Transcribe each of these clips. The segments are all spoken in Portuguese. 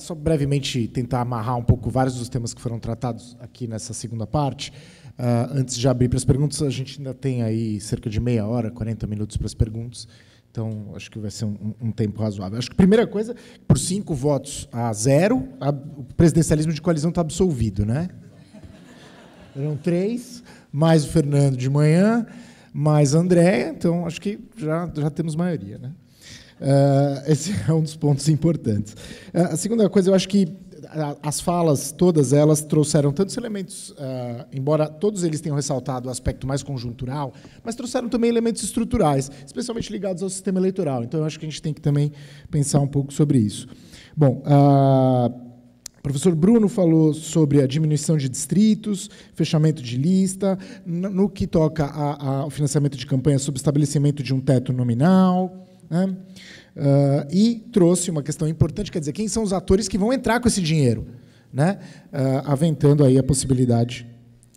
só brevemente tentar amarrar um pouco vários dos temas que foram tratados aqui nessa segunda parte, uh, antes de abrir para as perguntas, a gente ainda tem aí cerca de meia hora, 40 minutos para as perguntas. Então, acho que vai ser um, um, tempo razoável. Acho que a primeira coisa, por cinco votos a zero, a, o presidencialismo de coalizão está absolvido, né? Eram três, mais o Fernando de manhã, mais a Andréia, então acho que já, já temos maioria, né? Uh, esse é um dos pontos importantes. Uh, a segunda coisa, eu acho que as falas, todas elas, trouxeram tantos elementos, uh, embora todos eles tenham ressaltado o aspecto mais conjuntural, mas trouxeram também elementos estruturais, especialmente ligados ao sistema eleitoral. Então, eu acho que a gente tem que também pensar um pouco sobre isso. Bom, uh, o professor Bruno falou sobre a diminuição de distritos, fechamento de lista, no que toca ao financiamento de campanha, sobre estabelecimento de um teto nominal. Né? Uh, e trouxe uma questão importante, quer dizer, quem são os atores que vão entrar com esse dinheiro, né? Uh, aventando aí a possibilidade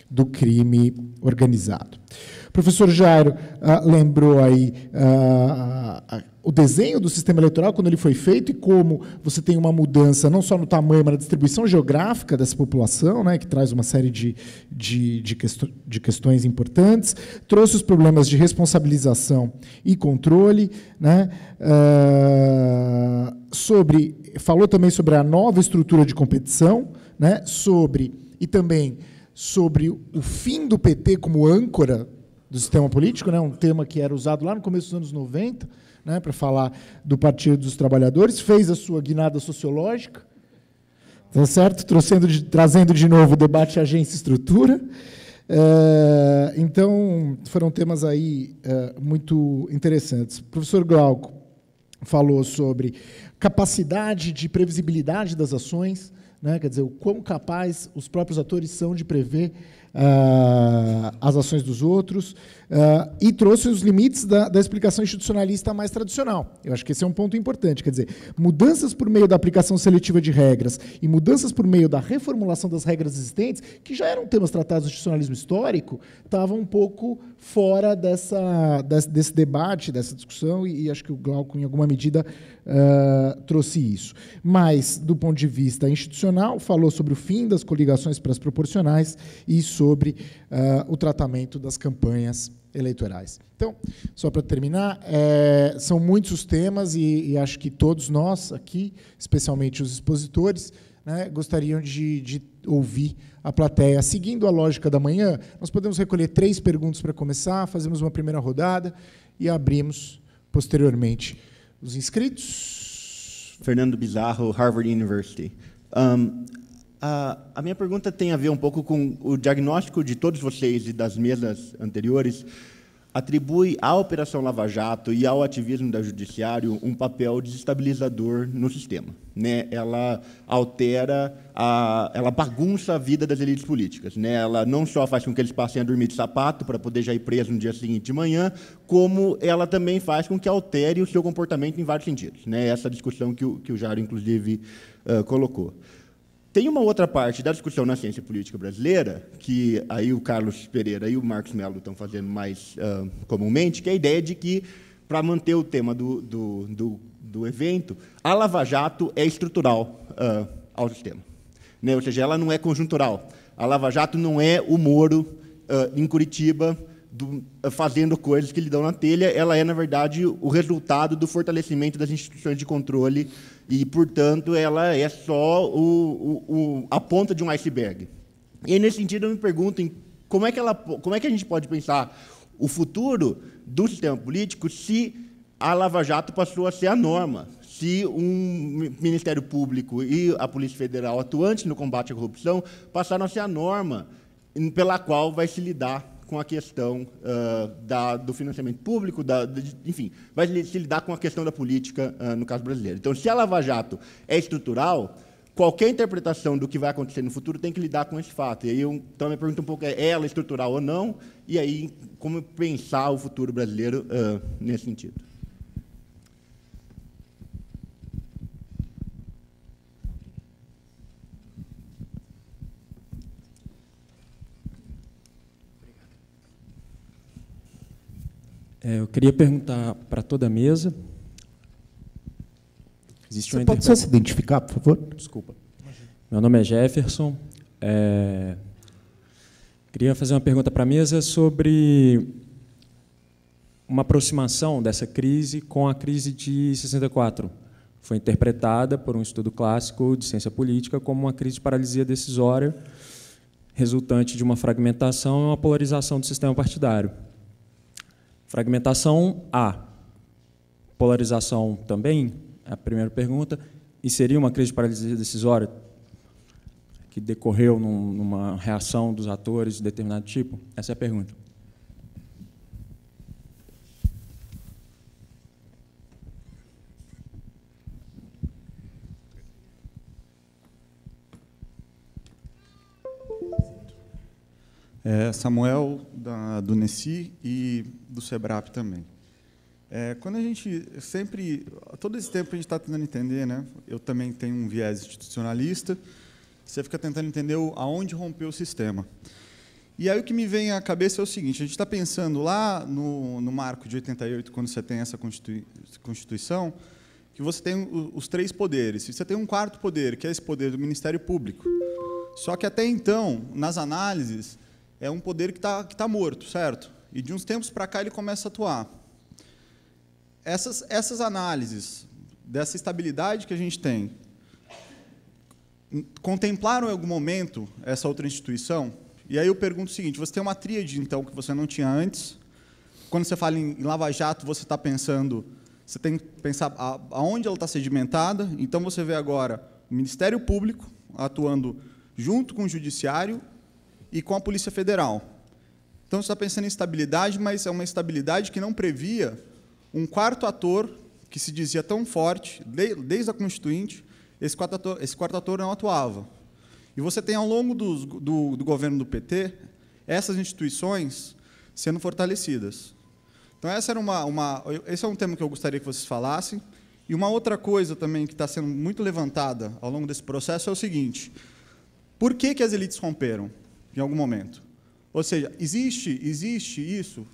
do crime organizado. O professor Jairo ah, lembrou aí ah, ah, o desenho do sistema eleitoral, quando ele foi feito, e como você tem uma mudança não só no tamanho, mas na distribuição geográfica dessa população, né, que traz uma série de, de, de, quest de questões importantes, trouxe os problemas de responsabilização e controle, né, ah, sobre, falou também sobre a nova estrutura de competição, né, sobre, e também sobre o fim do PT como âncora do sistema político, né, um tema que era usado lá no começo dos anos 90, né, para falar do Partido dos Trabalhadores, fez a sua guinada sociológica, tá certo? Trazendo de, trazendo de novo o debate agência-estrutura. É, eh, então, foram temas aí é, muito interessantes. O professor Glauco falou sobre capacidade de previsibilidade das ações, né, quer dizer, o quão capaz os próprios atores são de prever uh, as ações dos outros, uh, e trouxe os limites da, da, explicação institucionalista mais tradicional. Eu acho que esse é um ponto importante. Quer dizer, mudanças por meio da aplicação seletiva de regras e mudanças por meio da reformulação das regras existentes, que já eram temas tratados no institucionalismo histórico, estavam um pouco fora dessa, desse, desse, debate, dessa discussão, e, e, acho que o Glauco, em alguma medida, uh, trouxe isso. Mas, do ponto de vista institucional, falou sobre o fim das coligações para as proporcionais, isso sobre uh, o tratamento das campanhas eleitorais. Então, só para terminar, é, são muitos os temas e, e, acho que todos nós aqui, especialmente os expositores, né, gostariam de, de ouvir a plateia. Seguindo a lógica da manhã, nós podemos recolher três perguntas para começar, fazemos uma primeira rodada e abrimos posteriormente os inscritos. Fernando Bizarro, Harvard University. Um, a, ah, a minha pergunta tem a ver um pouco com o diagnóstico de todos vocês e das mesas anteriores. Atribui à Operação Lava Jato e ao ativismo da Judiciário um papel desestabilizador no sistema. Né? Ela altera, a, ela bagunça a vida das elites políticas. Né? Ela não só faz com que eles passem a dormir de sapato para poder já ir preso no dia seguinte de manhã, como ela também faz com que altere o seu comportamento em vários sentidos. Né? Essa discussão que o, que o Jairo, inclusive, uh, colocou. Tem uma outra parte da discussão na ciência política brasileira, que aí o Carlos Pereira e o Marcos Melo estão fazendo mais uh, comumente, que é a ideia de que, para manter o tema do, do, do, do, evento, a Lava Jato é estrutural uh, ao sistema. Né? Ou seja, ela não é conjuntural. A Lava Jato não é o Moro uh, ah, em Curitiba do, fazendo coisas que lhe dão na telha, ela é, na verdade, o resultado do fortalecimento das instituições de controle e, portanto, ela é só o, o, o, a ponta de um iceberg. E, nesse sentido, eu me pergunto como é, que ela, como é que a gente pode pensar o futuro do sistema político se a Lava Jato passou a ser a norma, se um Ministério Público e a Polícia Federal atuantes no combate à corrupção passaram a ser a norma pela qual vai se lidar com a questão uh, da, do financiamento público, da, de, enfim, vai se lidar com a questão da política uh, no caso brasileiro. Então, se a Lava Jato é estrutural, qualquer interpretação do que vai acontecer no futuro tem que lidar com esse fato. E aí eu então, me pergunta um pouco, é, é ela estrutural ou não? E aí, como pensar o futuro brasileiro uh, nesse sentido? É, eu queria perguntar para toda a mesa. Existe Você pode só se identificar, por favor? Desculpa. Meu nome é Jefferson. É... Queria fazer uma pergunta para a mesa sobre uma aproximação dessa crise com a crise de 64. Foi interpretada por um estudo clássico de ciência política como uma crise de paralisia decisória, resultante de uma fragmentação e uma polarização do sistema partidário. Fragmentação A. Polarização também, é a primeira pergunta. e seria uma crise de paralisia decisória que decorreu num, numa reação dos atores de determinado tipo? Essa é a pergunta. é, Samuel, da, do NECI e do SEBRAP também. É, quando a gente sempre, todo esse tempo a gente está tentando entender, né? Eu também tenho um viés institucionalista. Você fica tentando entender o, aonde rompeu o sistema. E aí o que me vem à cabeça é o seguinte: a gente está pensando lá no, no, marco de 88, quando você tem essa constituição, que você tem o, os três poderes. E você tem um quarto poder, que é esse poder do Ministério Público. Só que até então, nas análises, é um poder que está que tá morto, certo? E de uns tempos para cá ele começa a atuar. Essas, essas análises dessa estabilidade que a gente tem, contemplaram em algum momento essa outra instituição? E aí eu pergunto o seguinte: você tem uma tríade, então, que você não tinha antes. Quando você fala em, Lava Jato, você está pensando, você tem que pensar a, aonde ela está sedimentada. Então você vê agora o Ministério Público atuando junto com o Judiciário e com a Polícia Federal. Então, você está pensando em estabilidade, mas é uma estabilidade que não previa um quarto ator que se dizia tão forte, desde a Constituinte, esse quarto ator, esse quarto ator não atuava. E você tem, ao longo do, do, do governo do PT, essas instituições sendo fortalecidas. Então, essa era uma, uma, esse é um tema que eu gostaria que vocês falassem. E uma outra coisa também que está sendo muito levantada ao longo desse processo é o seguinte: por que, que as elites romperam? em algum momento. Ou seja, existe, existe isso.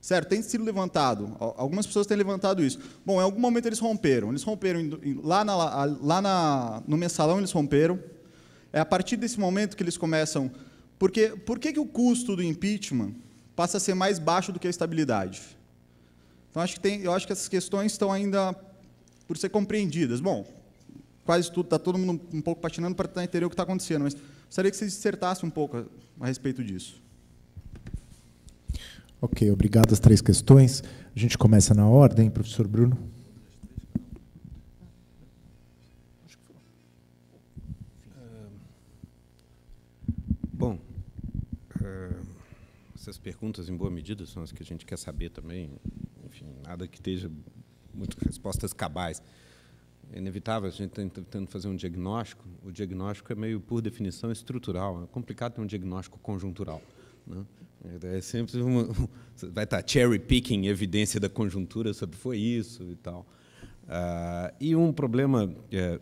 Certo, tem sido levantado. Algumas pessoas têm levantado isso. Bom, em algum momento eles romperam. Eles romperam lá, na, lá na, no mensalão, eles romperam. É a partir desse momento que eles começam. Porque, por que, que o custo do impeachment passa a ser mais baixo do que a estabilidade? Então, acho que tem, eu acho que essas questões estão ainda por ser compreendidas. Bom, quase tudo, está todo mundo um pouco patinando para entender o que está acontecendo, mas Gostaria que você dissertasse um pouco a, a respeito disso. Ok, obrigado às três questões. A gente começa na ordem, professor Bruno. Bom, eh, essas perguntas, em boa medida, são as que a gente quer saber também. Enfim, nada que esteja muitas respostas cabais é inevitável, a gente está tentando fazer um diagnóstico, o diagnóstico é meio, por definição, estrutural. É complicado ter um diagnóstico conjuntural. Né? É, é sempre uma, vai estar tá cherry picking evidência da conjuntura sobre foi isso e tal. Ah, e um problema é,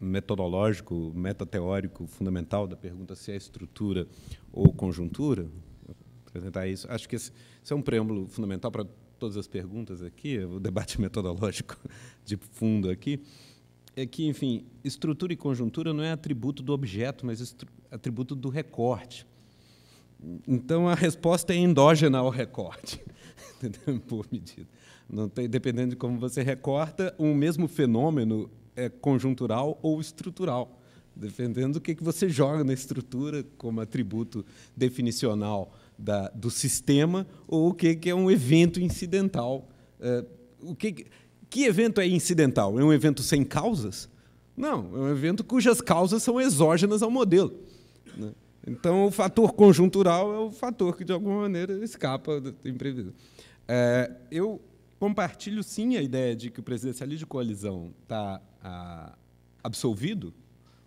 metodológico, metateórico fundamental da pergunta se é estrutura ou conjuntura, apresentar isso, acho que esse, esse é um preâmbulo fundamental para todas as perguntas aqui, o debate metodológico de fundo aqui, é que, enfim, estrutura e conjuntura não é atributo do objeto, mas atributo do recorte. Então, a resposta é endógena ao recorte, em boa medida. Não tem, dependendo de como você recorta, o um mesmo fenômeno é conjuntural ou estrutural, dependendo do que, que você joga na estrutura como atributo definicional da, do sistema ou o que, que é um evento incidental. É, o que, que evento é incidental? É um evento sem causas? Não, é um evento cujas causas são exógenas ao modelo. Né? Então, o fator conjuntural é o fator que, de alguma maneira, escapa do imprevisto É, eu compartilho, sim, a ideia de que o presidencialismo de coalizão está ah, absolvido,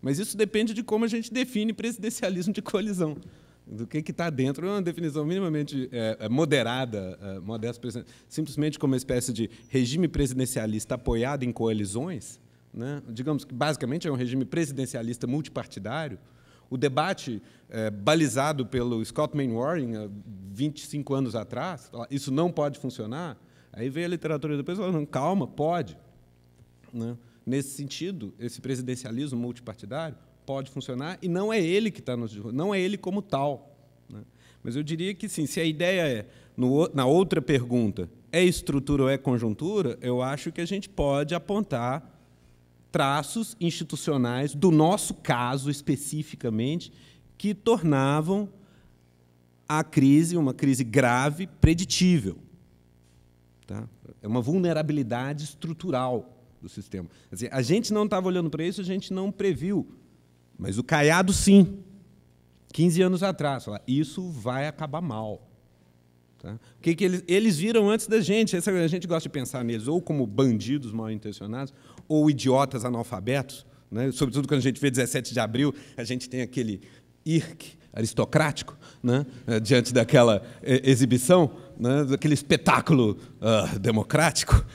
mas isso depende de como a gente define presidencialismo de coalizão do que está dentro. É uma definição minimamente é, é moderada, é, modesta, simplesmente como uma espécie de regime presidencialista apoiado em coalizões. Né? Digamos que, basicamente, é um regime presidencialista multipartidário. O debate é, balizado pelo Scott Main 25 anos atrás, isso não pode funcionar. Aí veio a literatura depois falando, calma, pode. Né? Nesse sentido, esse presidencialismo multipartidário pode funcionar e não é ele que está nos não é ele como tal. Né? Mas eu diria que sim, se a ideia é, no, na outra pergunta, é estrutura ou é conjuntura, eu acho que a gente pode apontar traços institucionais do nosso caso especificamente que tornavam a crise uma crise grave, preditível. Tá? É uma vulnerabilidade estrutural do sistema. a gente não estava olhando para isso, a gente não previu mas o Caiado, sim. 15 anos atrás. Fala, isso vai acabar mal. Tá? O que, que eles, eles viram antes da gente? A gente gosta de pensar neles ou como bandidos mal intencionados ou idiotas analfabetos. Né? Sobretudo quando a gente vê 17 de abril, a gente tem aquele irk aristocrático né? É, diante daquela é, exibição, né? daquele espetáculo uh, democrático.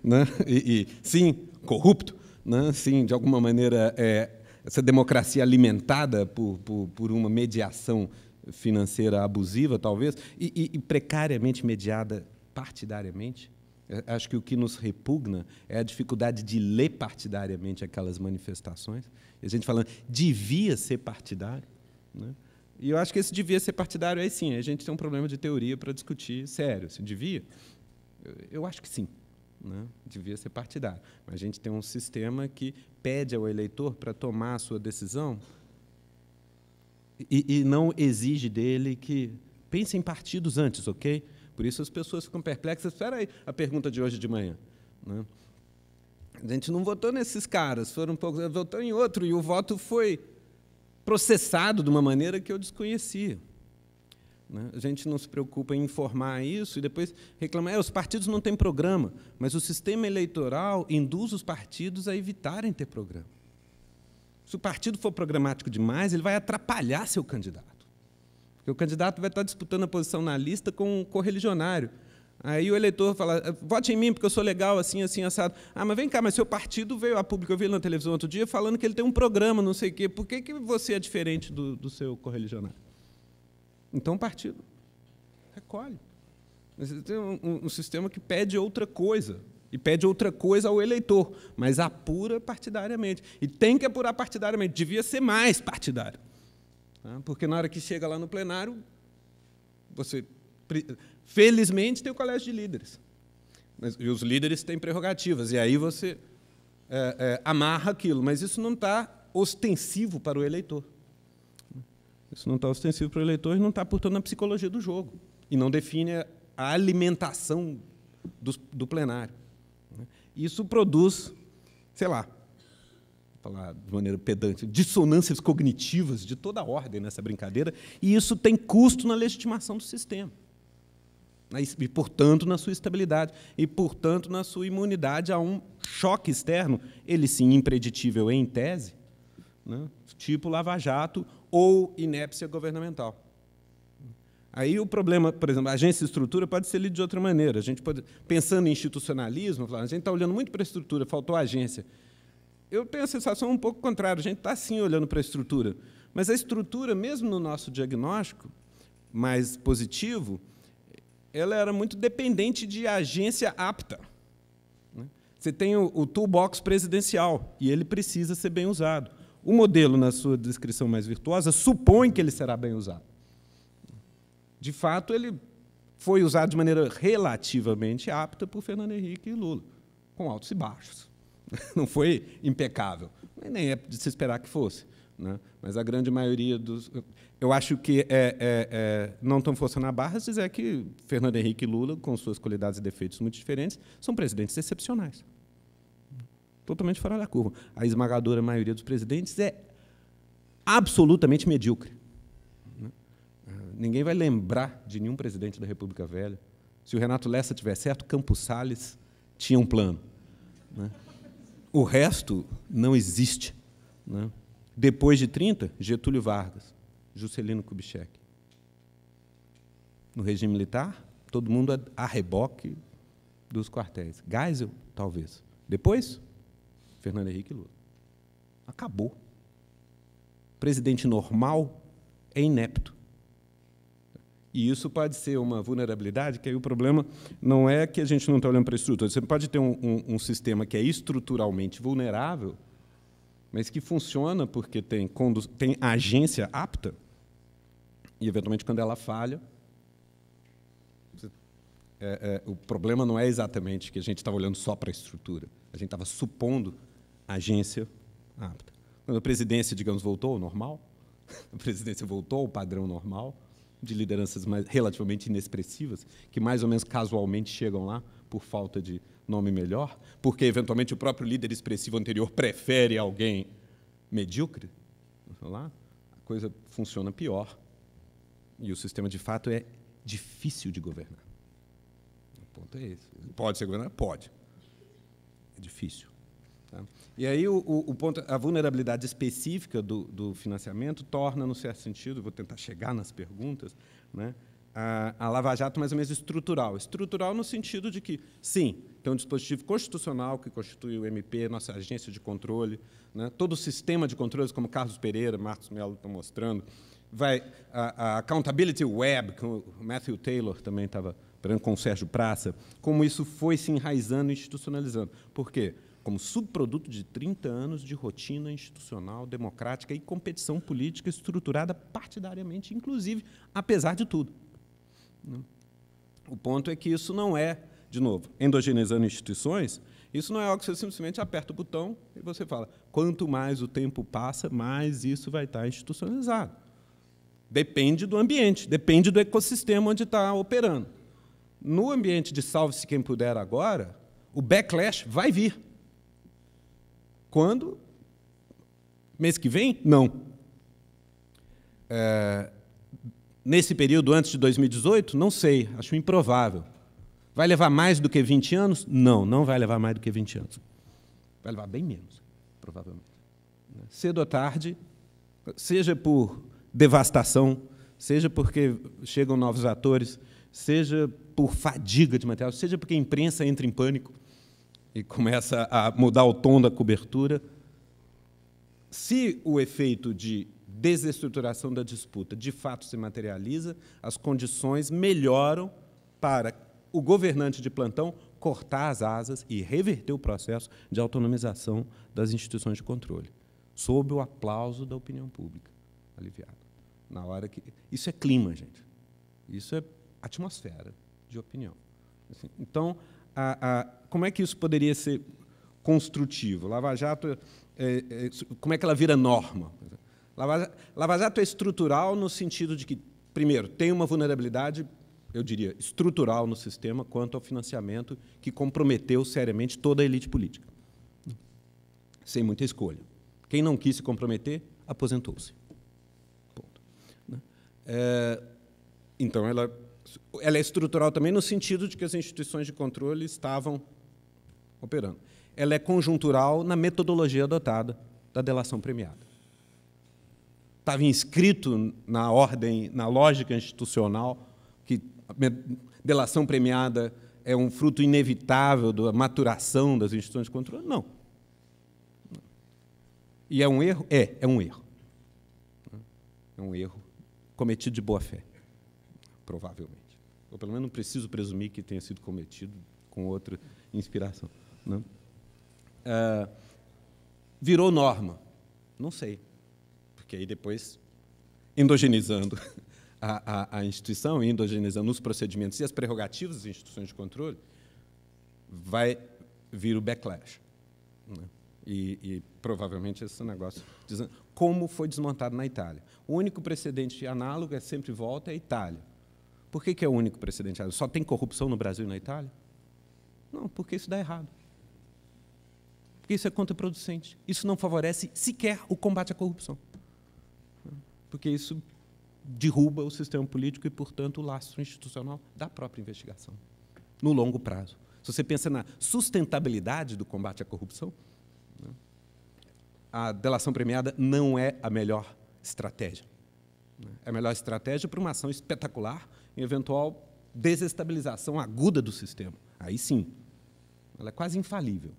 né? e, e, sim, corrupto. Né? Sim, de alguma maneira é, essa democracia alimentada por, por, por uma mediação financeira abusiva, talvez, e, e, e precariamente mediada partidariamente? É, acho que o que nos repugna é a dificuldade de ler partidariamente aquelas manifestações. E a gente falando, devia ser partidário. Né? E eu acho que esse devia ser partidário aí sim. A gente tem um problema de teoria para discutir sério. Se assim, devia? Eu, eu acho que sim né? devia ser partidário. mas A gente tem um sistema que pede ao eleitor para tomar a sua decisão e, e, não exige dele que pense em partidos antes, ok? Por isso as pessoas ficam perplexas. Espera aí, a pergunta de hoje de manhã. Né? A gente não votou nesses caras, foram poucos, votou em outro, e o voto foi processado de uma maneira que eu desconhecia. Né? A gente não se preocupa em informar isso e depois reclamar. É, os partidos não têm programa, mas o sistema eleitoral induz os partidos a evitarem ter programa. Se o partido for programático demais, ele vai atrapalhar seu candidato. Porque o candidato vai estar disputando a posição na lista com um correligionário. Aí o eleitor fala, eh, vote em mim porque eu sou legal, assim, assim, assado. Ah, mas vem cá, mas seu partido veio a público, eu vi na televisão outro dia, falando que ele tem um programa, não sei o quê. Por que, que você é diferente do, do seu correligionário? Então, o partido recolhe. Você tem um, um, sistema que pede outra coisa, e pede outra coisa ao eleitor, mas apura partidariamente. E tem que apurar partidariamente, devia ser mais partidário. Tá? Porque na hora que chega lá no plenário, você, felizmente, tem o colégio de líderes. E os líderes têm prerrogativas, e aí você é, é, amarra aquilo, mas isso não está ostensivo para o eleitor. Isso não está ostensivo para o eleitor e não está, portanto, na psicologia do jogo. E não define a alimentação do, do plenário. Né? Isso produz, sei lá, falar de maneira pedante, dissonâncias cognitivas de toda ordem nessa brincadeira, e isso tem custo na legitimação do sistema. Né? E, portanto, na sua estabilidade, e, portanto, na sua imunidade a um choque externo, ele sim impreditível em tese, né? tipo lava-jato ou inépcia governamental. Aí o problema, por exemplo, a agência de estrutura pode ser lido de outra maneira. A gente pode, pensando em institucionalismo, a gente está olhando muito para a estrutura, faltou a agência. Eu tenho a sensação um pouco contrária, a gente está sim olhando para a estrutura. Mas a estrutura, mesmo no nosso diagnóstico mais positivo, ela era muito dependente de agência apta. Né? Você tem o toolbox presidencial, e ele precisa ser bem usado. O modelo, na sua descrição mais virtuosa, supõe que ele será bem usado. De fato, ele foi usado de maneira relativamente apta por Fernando Henrique e Lula, com altos e baixos. Não foi impecável, nem é de se esperar que fosse. Né? Mas a grande maioria dos. Eu acho que é, é, é, não estão forçando a barra dizer que Fernando Henrique e Lula, com suas qualidades e defeitos muito diferentes, são presidentes excepcionais totalmente fora da curva. A esmagadora maioria dos presidentes é absolutamente medíocre. Né? Ah, ninguém vai lembrar de nenhum presidente da República Velha. Se o Renato Lessa tiver certo, Campos Salles tinha um plano. Né? O resto não existe. Né? Depois de 30, Getúlio Vargas, Juscelino Kubitschek. No regime militar, todo mundo a reboque dos quartéis. Geisel, talvez. Depois, Fernando Henrique Lula. Acabou. Presidente normal é inepto. E isso pode ser uma vulnerabilidade, que aí o problema não é que a gente não está olhando para a estrutura. Você pode ter um, um, um, sistema que é estruturalmente vulnerável, mas que funciona porque tem, tem agência apta, e, eventualmente, quando ela falha, é, é, o problema não é exatamente que a gente estava olhando só para a estrutura. A gente estava supondo agência apta. Ah, Quando a presidência, digamos, voltou ao normal, a presidência voltou ao padrão normal, de lideranças mais, relativamente inexpressivas, que mais ou menos casualmente chegam lá por falta de nome melhor, porque eventualmente o próprio líder expressivo anterior prefere alguém medíocre, lá, a coisa funciona pior. E o sistema, de fato, é difícil de governar. O ponto é esse. Pode ser governado? Pode. É difícil. E aí o, o, ponto, a vulnerabilidade específica do, do, financiamento torna, no certo sentido, vou tentar chegar nas perguntas, né, a, a, Lava Jato mais ou menos estrutural. Estrutural no sentido de que, sim, tem um dispositivo constitucional que constitui o MP, nossa agência de controle, né, todo o sistema de controles, como Carlos Pereira, Marcos Melo estão mostrando, vai a, a, Accountability Web, que o Matthew Taylor também estava com o Sérgio Praça, como isso foi se enraizando e institucionalizando. Por quê? Porque como subproduto de 30 anos de rotina institucional, democrática e competição política estruturada partidariamente, inclusive, apesar de tudo. Né? O ponto é que isso não é, de novo, endogenizando instituições, isso não é algo que você simplesmente aperta o botão e você fala: quanto mais o tempo passa, mais isso vai estar tá institucionalizado. Depende do ambiente, depende do ecossistema onde está operando. No ambiente de salve-se quem puder agora, o backlash vai vir. Quando? Mês que vem? Não. É, nesse período antes de 2018? Não sei, acho improvável. Vai levar mais do que 20 anos? Não, não vai levar mais do que 20 anos. Vai levar bem menos, provavelmente. Cedo ou tarde, seja por devastação, seja porque chegam novos atores, seja por fadiga de material, seja porque a imprensa entra em pânico, e começa a mudar o tom da cobertura. Se o efeito de desestruturação da disputa de fato se materializa, as condições melhoram para o governante de plantão cortar as asas e reverter o processo de autonomização das instituições de controle, sob o aplauso da opinião pública, aliviado. Na hora que isso é clima, gente. Isso é atmosfera de opinião. Assim, então, a, a, como é que isso poderia ser construtivo? Lava Jato, é, é, como é que ela vira norma? Lava, Lava Jato é estrutural no sentido de que, primeiro, tem uma vulnerabilidade, eu diria, estrutural no sistema quanto ao financiamento que comprometeu seriamente toda a elite política, sem muita escolha. Quem não quis se comprometer, aposentou-se. Né? É, então, ela ela é estrutural também no sentido de que as instituições de controle estavam operando. Ela é conjuntural na metodologia adotada da delação premiada. Estava inscrito na ordem, na lógica institucional, que a delação premiada é um fruto inevitável da maturação das instituições de controle? Não. E é um erro? É, é um erro. É um erro cometido de boa fé, provavelmente ou pelo menos não preciso presumir que tenha sido cometido com outra inspiração. Né? É, virou norma? Não sei, porque aí depois, endogenizando a, a, a instituição, endogenizando os procedimentos e as prerrogativas das instituições de controle, vai vir o backlash. Né? E, e, provavelmente esse negócio, como foi desmontado na Itália. O único precedente análogo é sempre volta à Itália por que, que é o único precedente? Só tem corrupção no Brasil e na Itália? Não, porque isso dá errado. Porque isso é contraproducente. Isso não favorece sequer o combate à corrupção. Porque isso derruba o sistema político e, portanto, o laço institucional da própria investigação, no longo prazo. Se você pensa na sustentabilidade do combate à corrupção, né, a delação premiada não é a melhor estratégia. Né. É a melhor estratégia para uma ação espetacular em eventual desestabilização aguda do sistema. Aí sim, ela é quase infalível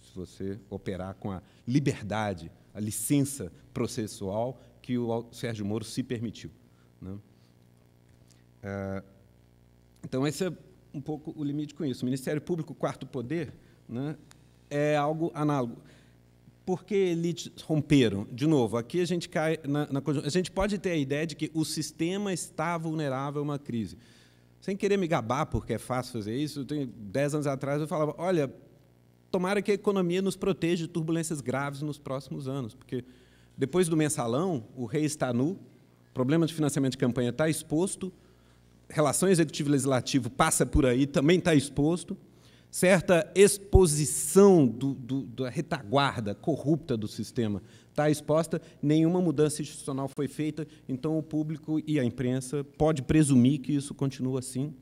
se você operar com a liberdade, a licença processual que o Sérgio Moro se permitiu. Né? É, então, esse é um pouco o limite com isso. O Ministério Público, quarto poder, né, é algo análogo. Por que elites romperam? De novo, aqui a gente cai na, na A gente pode ter a ideia de que o sistema está vulnerável a uma crise. Sem querer me gabar, porque é fácil fazer isso, eu dez anos atrás eu falava: olha, tomara que a economia nos proteja de turbulências graves nos próximos anos, porque depois do mensalão, o rei está nu, problema de financiamento de campanha está exposto, relação executivo-legislativo passa por aí, também está exposto certa exposição do, do, da retaguarda corrupta do sistema está exposta, nenhuma mudança institucional foi feita, então o público e a imprensa pode presumir que isso continua assim.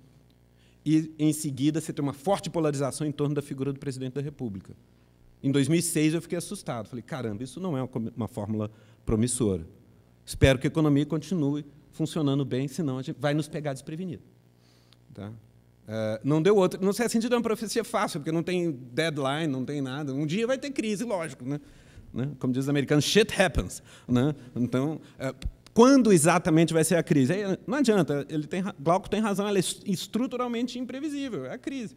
E, em seguida, você tem uma forte polarização em torno da figura do presidente da República. Em 2006, eu fiquei assustado. Falei, caramba, isso não é uma fórmula promissora. Espero que a economia continue funcionando bem, senão a gente vai nos pegar desprevenido. Tá? Ah, não deu outro. Não sei é sentido é uma profecia fácil, porque não tem deadline, não tem nada. Um dia vai ter crise, lógico, né? né? Como diz os americanos, shit happens, né? Então, uh, quando exatamente vai ser a crise? Aí, não adianta. Ele tem, Glauco tem razão. Ela é estruturalmente imprevisível. É a crise.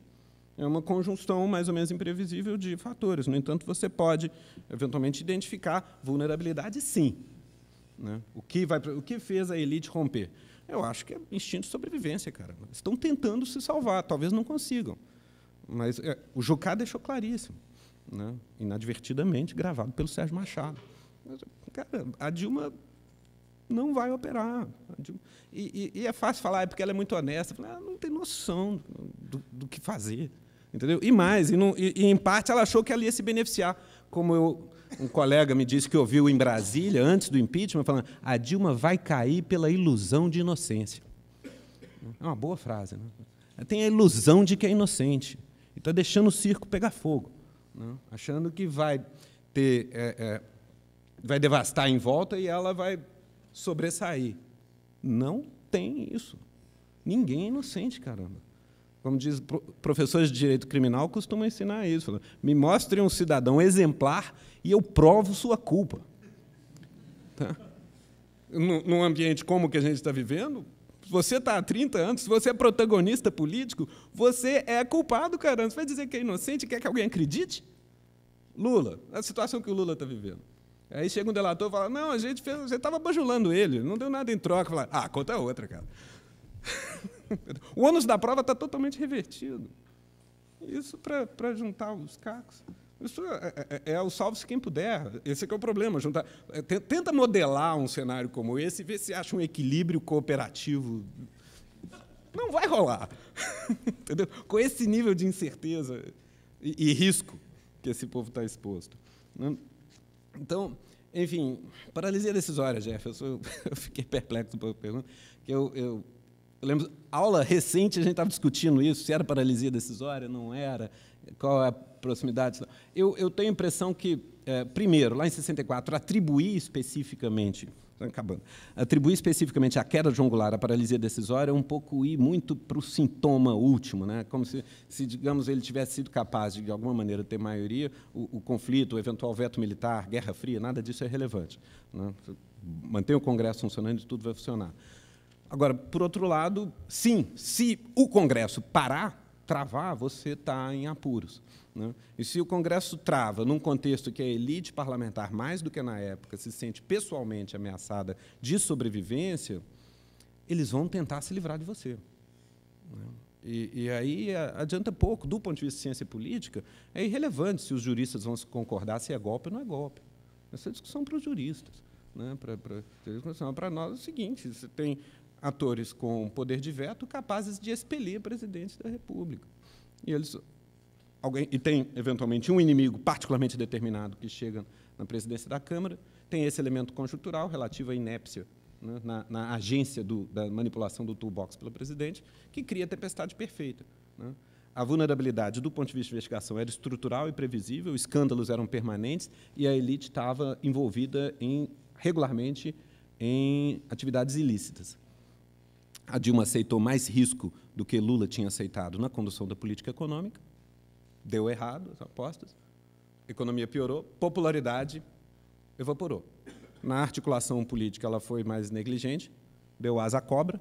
É uma conjunção mais ou menos imprevisível de fatores. No entanto, você pode eventualmente identificar vulnerabilidade, sim. Né? O que vai, o que fez a elite romper? Eu acho que é instinto de sobrevivência, cara. Estão tentando se salvar, talvez não consigam. Mas é, o Jucá deixou claríssimo, né? inadvertidamente, gravado pelo Sérgio Machado. Mas, cara, a Dilma não vai operar. Dilma... E, e, e, é fácil falar, ah, é porque ela é muito honesta. Ela ah, não tem noção do, do que fazer. Entendeu? E mais, e, não, e, e em parte ela achou que ela ia se beneficiar, como eu um colega me disse que ouviu em Brasília, antes do impeachment, falando: a Dilma vai cair pela ilusão de inocência. É uma boa frase. Né? Ela tem a ilusão de que é inocente e está deixando o circo pegar fogo, né? achando que vai ter, é, é, vai devastar em volta e ela vai sobressair. Não tem isso. Ninguém é inocente, caramba. Como diz professores de direito criminal, costumam ensinar isso. Me mostre um cidadão exemplar e eu provo sua culpa. Tá? Num ambiente como o que a gente está vivendo, você está há 30 anos, se você é protagonista político, você é culpado, caramba. Você vai dizer que é inocente, quer que alguém acredite? Lula, a situação que o Lula está vivendo. Aí chega um delator e fala: Não, a gente estava bajulando ele, não deu nada em troca. Fala, ah, conta outra, cara. O ônus da prova está totalmente revertido. Isso para juntar os cacos. Isso é, é, é, é o salve-se quem puder. Esse é o problema. Juntar, é, tenta modelar um cenário como esse e ver se acha um equilíbrio cooperativo. Não vai rolar. Entendeu? Com esse nível de incerteza e, e risco que esse povo está exposto. Né? Então, enfim, paralisia decisória, Jeff. Eu, eu fiquei perplexo com a pergunta. Que eu, eu eu lembro, aula recente, a gente estava discutindo isso, se era paralisia decisória, não era, qual é a proximidade. Eu, eu tenho a impressão que, é, primeiro, lá em 64, atribuir especificamente, acabando, atribuir especificamente a queda de jongular à paralisia decisória é um pouco ir muito para o sintoma último, né? como se, se, digamos, ele tivesse sido capaz de, de alguma maneira, ter maioria, o, o conflito, o eventual veto militar, guerra fria, nada disso é relevante. Né? Mantém o Congresso funcionando e tudo vai funcionar. Agora, por outro lado, sim, se o Congresso parar, travar, você está em apuros. Né? E se o Congresso trava num contexto que a elite parlamentar, mais do que na época, se sente pessoalmente ameaçada de sobrevivência, eles vão tentar se livrar de você. Né? E, e, aí adianta pouco, do ponto de vista de ciência política, é irrelevante se os juristas vão concordar se é golpe ou não é golpe. Essa é discussão para os juristas. Né? Para, para, para nós é o seguinte: você tem atores com poder de veto capazes de expelir presidentes da República. E eles alguém e tem eventualmente um inimigo particularmente determinado que chega na presidência da Câmara, tem esse elemento conjuntural relativo à inépcia né, na, na, agência do, da manipulação do toolbox pelo presidente, que cria a tempestade perfeita. Né. A vulnerabilidade, do ponto de vista de investigação, era estrutural e previsível, escândalos eram permanentes e a elite estava envolvida em, regularmente em atividades ilícitas a Dilma aceitou mais risco do que Lula tinha aceitado na condução da política econômica, deu errado as apostas, economia piorou, popularidade evaporou. Na articulação política, ela foi mais negligente, deu asa à cobra.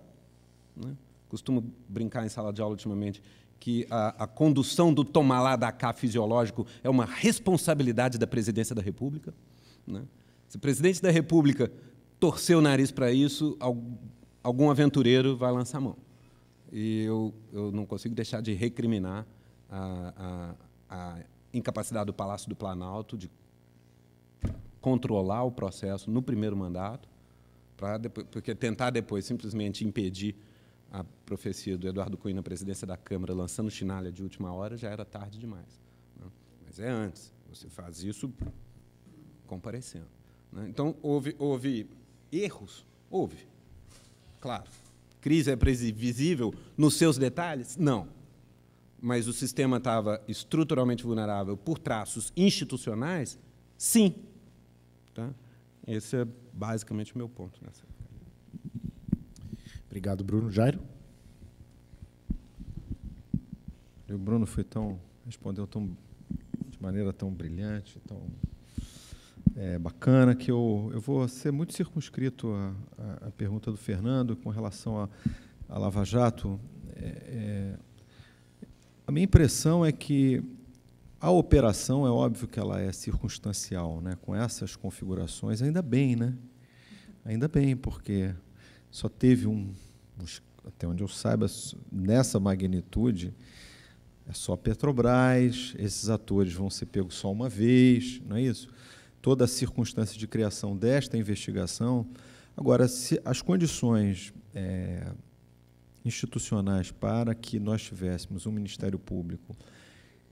Né? Costumo brincar em sala de aula ultimamente que a, a condução do tomar lá da cá fisiológico é uma responsabilidade da presidência da República. Né? Se o presidente da República torceu o nariz para isso, algum aventureiro vai lançar a mão. E eu, eu não consigo deixar de recriminar a, a, a incapacidade do Palácio do Planalto de controlar o processo no primeiro mandato, para porque tentar depois simplesmente impedir a profecia do Eduardo Cunha na presidência da Câmara, lançando chinalha de última hora, já era tarde demais. Né? Mas é antes. Você faz isso comparecendo. Né? Então, houve, houve erros? Houve. Claro. Crise é previsível nos seus detalhes? Não. Mas o sistema estava estruturalmente vulnerável por traços institucionais? Sim. Tá? Esse é basicamente o meu ponto. Nessa. Obrigado, Bruno. Jairo? O Bruno foi tão respondeu tão de maneira tão brilhante, tão é, bacana, que eu, eu vou ser muito circunscrito à, à pergunta do Fernando com relação à Lava Jato. É, é, a minha impressão é que a operação, é óbvio que ela é circunstancial, né? com essas configurações, ainda bem, né? Ainda bem, porque só teve um, até onde eu saiba, nessa magnitude, é só Petrobras, esses atores vão ser pegos só uma vez, não é isso? toda a circunstância de criação desta investigação. Agora, se as condições é, institucionais para que nós tivéssemos um Ministério Público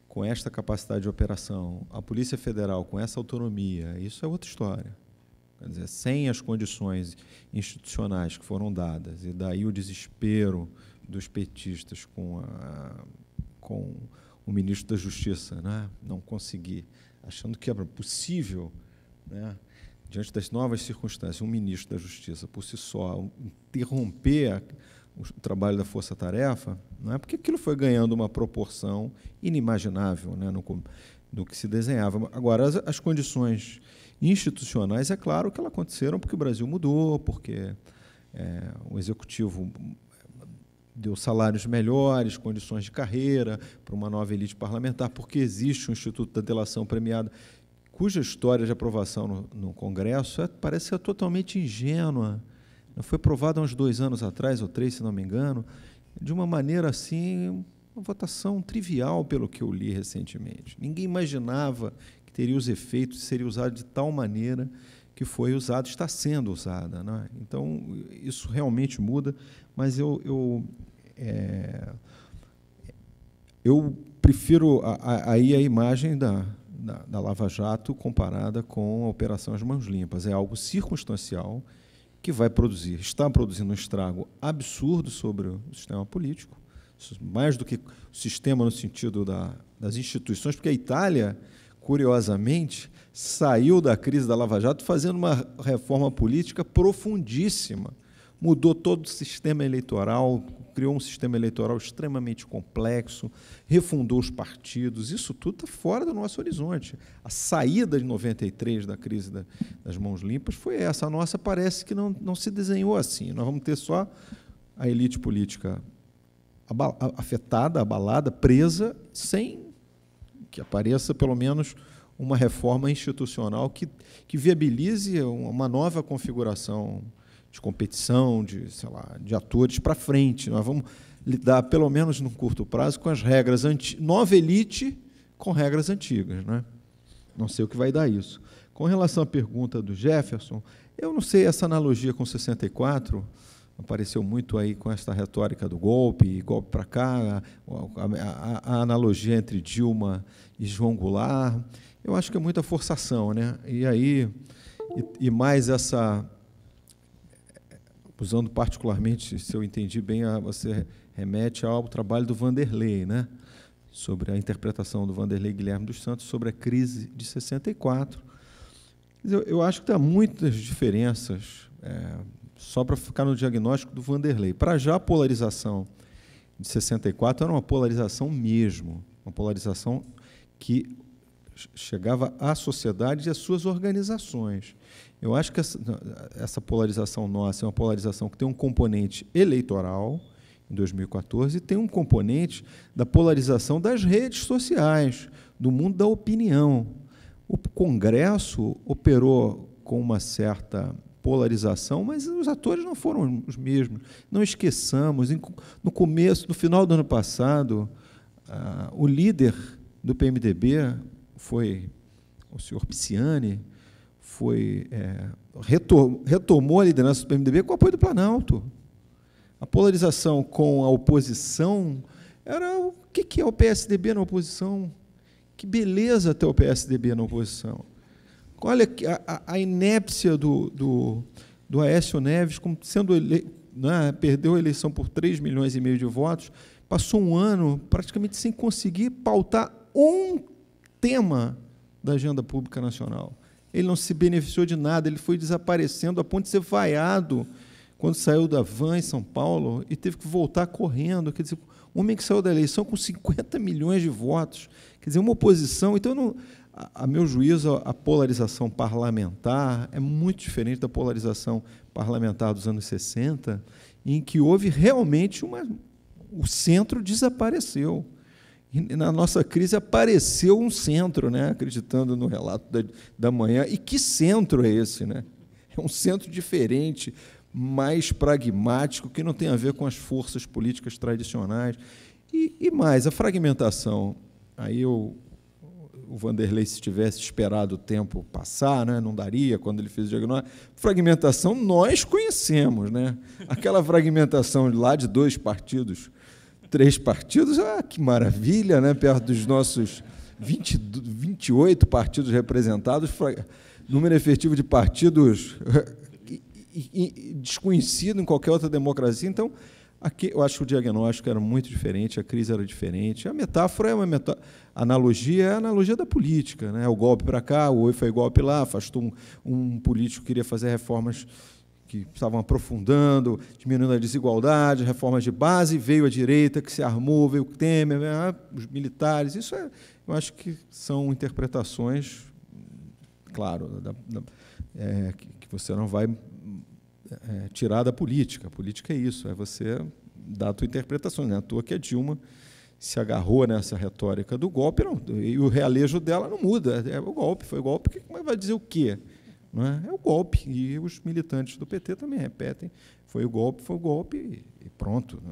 com esta capacidade de operação, a Polícia Federal com essa autonomia, isso é outra história. Quer dizer, sem as condições institucionais que foram dadas, e daí o desespero dos petistas com, a, com o ministro da Justiça, né? não conseguir, achando que era é possível, né? diante das novas circunstâncias, um ministro da Justiça por si só interromper o trabalho da Força Tarefa, não é porque aquilo foi ganhando uma proporção inimaginável né? no, no que se desenhava. Agora, as, as condições institucionais, é claro que elas aconteceram porque o Brasil mudou, porque é, o executivo deu salários melhores, condições de carreira para uma nova elite parlamentar, porque existe um Instituto da Delação Premiada cuja história de aprovação no, no Congresso é, parece ser totalmente ingênua. Foi aprovada há uns dois anos atrás, ou três, se não me engano, de uma maneira assim, uma votação trivial, pelo que eu li recentemente. Ninguém imaginava que teria os efeitos, seria usado de tal maneira que foi usado, está sendo usada. Né? Então, isso realmente muda, mas eu, eu é, eu prefiro aí a, a, imagem da, da, da, Lava Jato comparada com a Operação As Mãos Limpas. É algo circunstancial que vai produzir, está produzindo um estrago absurdo sobre o sistema político, mais do que o sistema no sentido da, das instituições, porque a Itália, curiosamente, saiu da crise da Lava Jato fazendo uma reforma política profundíssima mudou todo o sistema eleitoral, criou um sistema eleitoral extremamente complexo, refundou os partidos, isso tudo está fora do nosso horizonte. A saída de 93 da crise da, das mãos limpas foi essa. A nossa parece que não, não se desenhou assim. Nós vamos ter só a elite política afetada, abalada, presa, sem que apareça pelo menos uma reforma institucional que, que viabilize uma nova configuração de competição, de, sei lá, de atores para frente. Nós vamos lidar, pelo menos no curto prazo, com as regras anti nova elite com regras antigas. Né? Não sei o que vai dar isso. Com relação à pergunta do Jefferson, eu não sei, essa analogia com 64 apareceu muito aí com esta retórica do golpe, golpe para cá, a, a, a, analogia entre Dilma e João Goulart. Eu acho que é muita forçação, né? E aí, e, e mais essa usando particularmente, se eu entendi bem, a, você remete ao trabalho do Vanderlei, né? sobre a interpretação do Vanderlei Guilherme dos Santos sobre a crise de 64. Eu, eu acho que há muitas diferenças, é, só para ficar no diagnóstico do Vanderlei. Para já, a polarização de 64 era uma polarização mesmo, uma polarização que chegava à sociedade e às suas organizações. Eu acho que essa, essa polarização nossa é uma polarização que tem um componente eleitoral, em 2014, e tem um componente da polarização das redes sociais, do mundo da opinião. O Congresso operou com uma certa polarização, mas os atores não foram os mesmos. Não esqueçamos, no começo, no final do ano passado, o líder do PMDB, foi o senhor Pisciani, foi, é, retomou a liderança do PMDB com o apoio do Planalto. A polarização com a oposição era o que, que é o PSDB na oposição? Que beleza ter o PSDB na oposição. Olha a, a inépcia do, do, do Aécio Neves, como sendo ele, né, perdeu a eleição por 3 milhões e meio de votos, passou um ano praticamente sem conseguir pautar um tema da agenda pública nacional. Ele não se beneficiou de nada, ele foi desaparecendo a ponto de ser vaiado quando saiu da van em São Paulo e teve que voltar correndo. Quer dizer, um homem que saiu da eleição com 50 milhões de votos, quer dizer, uma oposição. Então, não, a, a meu juízo, a polarização parlamentar é muito diferente da polarização parlamentar dos anos 60, em que houve realmente uma. O centro desapareceu. E na nossa crise apareceu um centro, né? acreditando no relato da, da manhã. E que centro é esse? Né? É um centro diferente, mais pragmático, que não tem a ver com as forças políticas tradicionais. E, e mais, a fragmentação. Aí eu, o Vanderlei, se tivesse esperado o tempo passar, né, não daria quando ele fez o diagnóstico. Fragmentação nós conhecemos, né? Aquela fragmentação lá de dois partidos três partidos, ah, que maravilha, né? perto dos nossos 20, 28 partidos representados, número efetivo de partidos desconhecido em qualquer outra democracia. Então, aqui, eu acho que o diagnóstico era muito diferente, a crise era diferente. A metáfora é uma metáfora. Analogia é a analogia da política. Né? O golpe para cá, o oi foi golpe lá, afastou um, um político que queria fazer reformas que estavam aprofundando, diminuindo a desigualdade, reformas de base, veio a direita que se armou, veio o Temer, ah, os militares. Isso é, eu acho que são interpretações, claro, da, da, é, que você não vai é, tirar da política. A política é isso, é você dar a tua interpretação. Não é à toa que a Dilma se agarrou nessa retórica do golpe, não, e o realejo dela não muda. É, é o golpe, foi o golpe, mas vai dizer o quê? É? é o golpe. E os militantes do PT também repetem: foi o golpe, foi o golpe e pronto.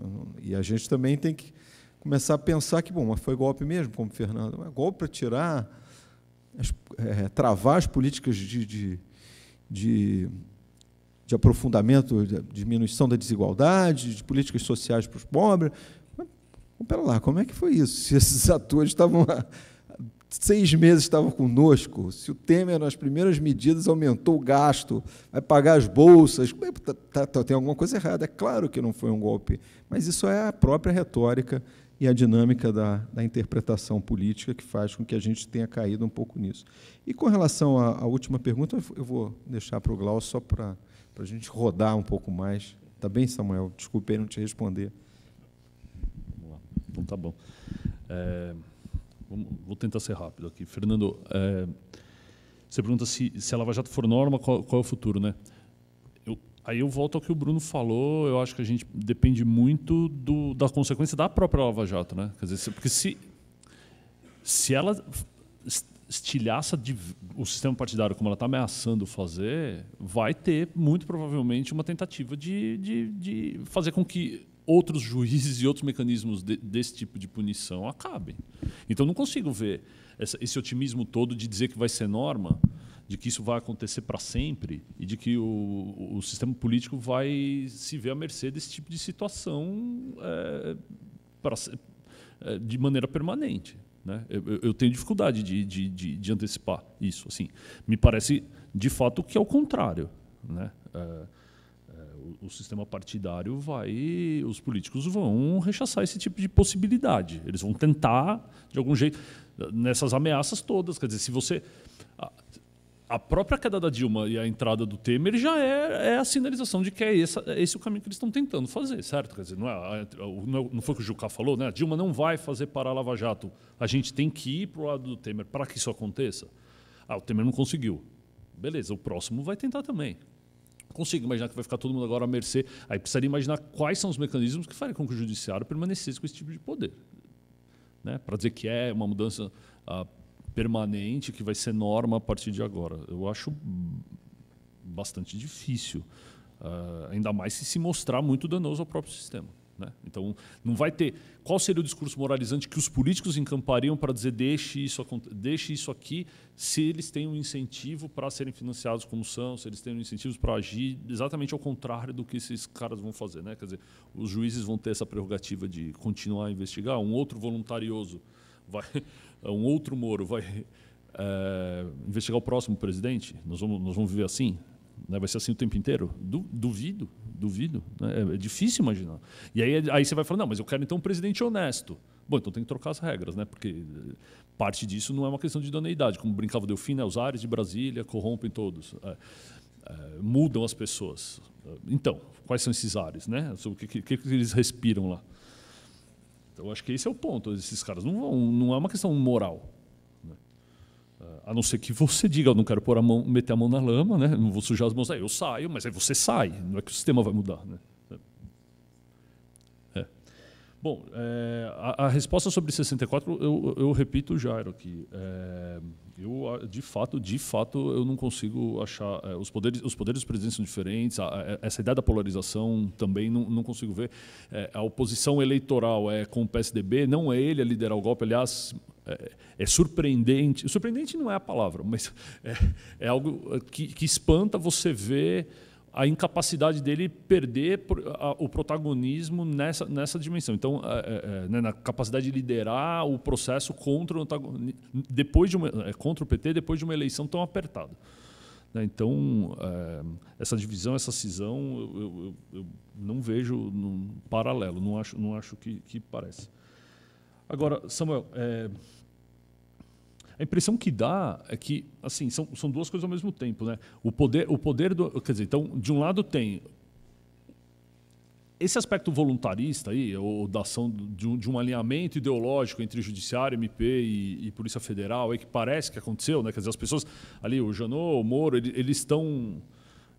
E a gente também tem que começar a pensar que, bom, mas foi golpe mesmo, como o Fernando. É golpe para tirar, as, é, travar as políticas de, de, de, de aprofundamento, de diminuição da desigualdade, de políticas sociais para os pobres. Mas, pera lá, como é que foi isso? Se esses atores estavam lá seis meses estava conosco, se o Temer, nas primeiras medidas, aumentou o gasto, vai pagar as bolsas, é tá, tá, tá, tem alguma coisa errada. É claro que não foi um golpe, mas isso é a própria retórica e a dinâmica da, da interpretação política que faz com que a gente tenha caído um pouco nisso. E com relação à, à última pergunta, eu vou deixar para o Glaucio só para a gente rodar um pouco mais. Tá bem, Samuel? Desculpe aí não te responder. Vamos Então tá bom. É vou tentar ser rápido aqui. Fernando, é, você pergunta se, se a Lava Jato for norma, qual, qual é o futuro, né? Eu, aí eu volto ao que o Bruno falou. Eu acho que a gente depende muito do, da consequência da própria Lava Jato, né? Quer dizer, porque se, se ela estilhaça de, o sistema partidário como ela está ameaçando fazer, vai ter muito provavelmente uma tentativa de, de, de fazer com que outros juízes e outros mecanismos de, desse tipo de punição acabem. Então, não consigo ver essa, esse otimismo todo de dizer que vai ser norma, de que isso vai acontecer para sempre e de que o, o, sistema político vai se ver à mercê desse tipo de situação é, pra, é, de maneira permanente. Né? Eu, eu, tenho dificuldade de, de, de, de, antecipar isso. Assim, me parece de fato que é o contrário. Né? É, o, sistema partidário vai. Os políticos vão rechaçar esse tipo de possibilidade. Eles vão tentar, de algum jeito, nessas ameaças todas. Quer dizer, se você. A, a própria queda da Dilma e a entrada do Temer já é, é a sinalização de que é esse, é esse o caminho que eles estão tentando fazer, certo? Quer dizer, não, é, é não foi o que o Juca falou, né? A Dilma não vai fazer parar a Lava Jato. A gente tem que ir para o lado do Temer para que isso aconteça. Ah, o Temer não conseguiu. Beleza, o próximo vai tentar também consigo imaginar que vai ficar todo mundo agora à mercê. Aí precisaria imaginar quais são os mecanismos que fariam com que o judiciário permanecesse com esse tipo de poder. Né? Para dizer que é uma mudança ah, permanente, que vai ser norma a partir de agora. Eu acho bastante difícil, ah, ainda mais se se mostrar muito danoso ao próprio sistema. Né? Então, não vai ter. Qual seria o discurso moralizante que os políticos encampariam para dizer deixe isso, deixe isso aqui, se eles têm um incentivo para serem financiados como são, se eles têm um incentivos para agir exatamente ao contrário do que esses caras vão fazer? Né? Quer dizer, os juízes vão ter essa prerrogativa de continuar a investigar, um outro voluntarioso, vai, um outro Moro vai é, investigar o próximo presidente? Nós vamos, nós vamos viver assim? Né? Vai ser assim o tempo inteiro? Du, duvido, duvido. Né? É, é difícil imaginar. E aí, aí você vai falar, não, mas eu quero então um presidente honesto. Bom, então tem que trocar as regras, né? Porque eh, parte disso não é uma questão de idoneidade. Como brincava o Delfim, né? os ares de Brasília corrompem todos. É, é, mudam as pessoas. Então, quais são esses ares, né? O que, que, que eles respiram lá? Então, acho que esse é o ponto. Esses caras não vão. Não é uma questão moral a não ser que você diga, eu não quero pôr a mão, meter a mão na lama, né? não vou sujar as mãos, aí eu saio, mas aí você sai, não é que o sistema vai mudar. Né? Bom, é, a, a, resposta sobre 64 eu, eu repito o Jairo aqui. É, eu de fato, de fato, eu não consigo achar é, os poderes, os poderes dos presidentes são diferentes. A, a, essa ideia da polarização também não, não consigo ver. É, a oposição eleitoral é com o PSDB, não é ele a liderar o golpe. Aliás, é, é surpreendente. Surpreendente não é a palavra, mas é, é algo que, que espanta você ver. Vê a incapacidade dele perder o protagonismo nessa, nessa dimensão. Então, é, é, é, né, na capacidade de liderar o processo contra o, depois de uma, é, contra o PT depois de uma eleição tão apertada. Né, então, é, essa divisão, essa cisão, eu, eu, eu não vejo num paralelo, não acho, não acho que, que parece. Agora, Samuel, é, a impressão que dá é que, assim, são, são duas coisas ao mesmo tempo, né? O poder, o poder do, quer dizer, então, de um lado tem esse aspecto voluntarista aí, ou da ação de um, de um alinhamento ideológico entre judiciário, MP e, e, Polícia Federal, aí que parece que aconteceu, né? Quer dizer, as pessoas ali, o Janot, o Moro, eles, eles estão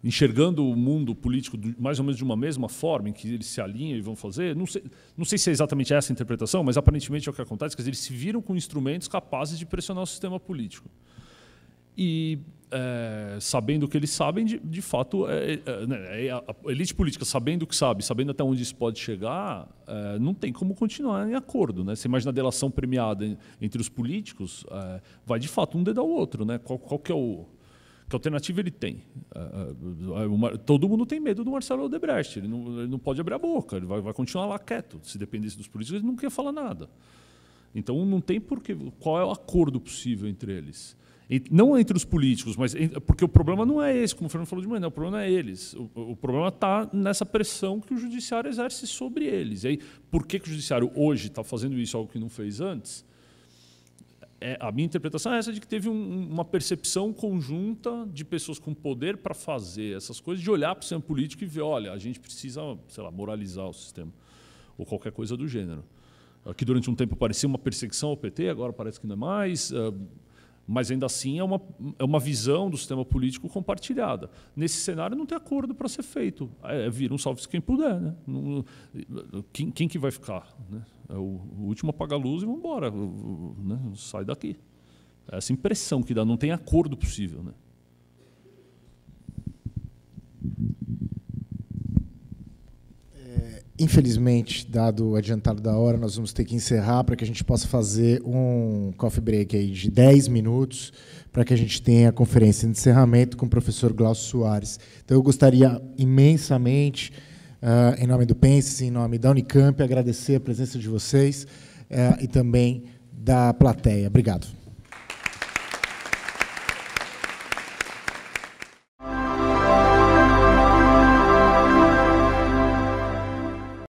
enxergando o mundo político mais ou menos de uma mesma forma, em que eles se alinham e vão fazer. Não sei, não sei se é exatamente essa a interpretação, mas aparentemente é o que acontece. Quer eles se viram com instrumentos capazes de pressionar o sistema político. E é, sabendo o que eles sabem, de, de fato, é, é, é, né, é, é a elite política sabendo o que sabe, sabendo até onde isso pode chegar, não tem como continuar em acordo. Né? Você imagina a delação premiada entre os políticos, vai de fato um dedo ao outro. Né? Qual, qual que é o, que alternativa ele tem? Ah, ah, ah, todo mundo tem medo do Marcelo Odebrecht. Ele não, ele não pode abrir a boca, ele vai, vai continuar lá quieto. Se dependesse dos políticos, ele não quer falar nada. Então não tem porquê. Qual é o acordo possível entre eles? não entre os políticos, mas porque o problema não é esse, como o Fernando falou de manhã, né? o problema é eles. O, o problema está nessa pressão que o judiciário exerce sobre eles. E aí, por que, que o judiciário hoje está fazendo isso, algo que não fez antes? é, a minha interpretação é essa de que teve um, uma percepção conjunta de pessoas com poder para fazer essas coisas, de olhar para o sistema político e ver, olha, a gente precisa, sei lá, moralizar o sistema ou qualquer coisa do gênero. Que durante um tempo parecia uma perseguição ao PT, agora parece que não é mais, eh, mas ainda assim é uma, é uma visão do sistema político compartilhada. Nesse cenário não tem acordo para ser feito, é, é vir um salve se quem puder. Né? Quem, quem que vai ficar? Né? É o, último apaga a luz e vamos embora, né? sai daqui. É essa impressão que dá, não tem acordo possível. Né? É, infelizmente, dado o adiantado da hora, nós vamos ter que encerrar para que a gente possa fazer um coffee break aí de 10 minutos para que a gente tenha a conferência de encerramento com o professor Glaucio Soares. Então, eu gostaria imensamente Uh, em nome do Pense, em nome da Unicamp, agradecer a presença de vocês uh, e também da plateia. Obrigado.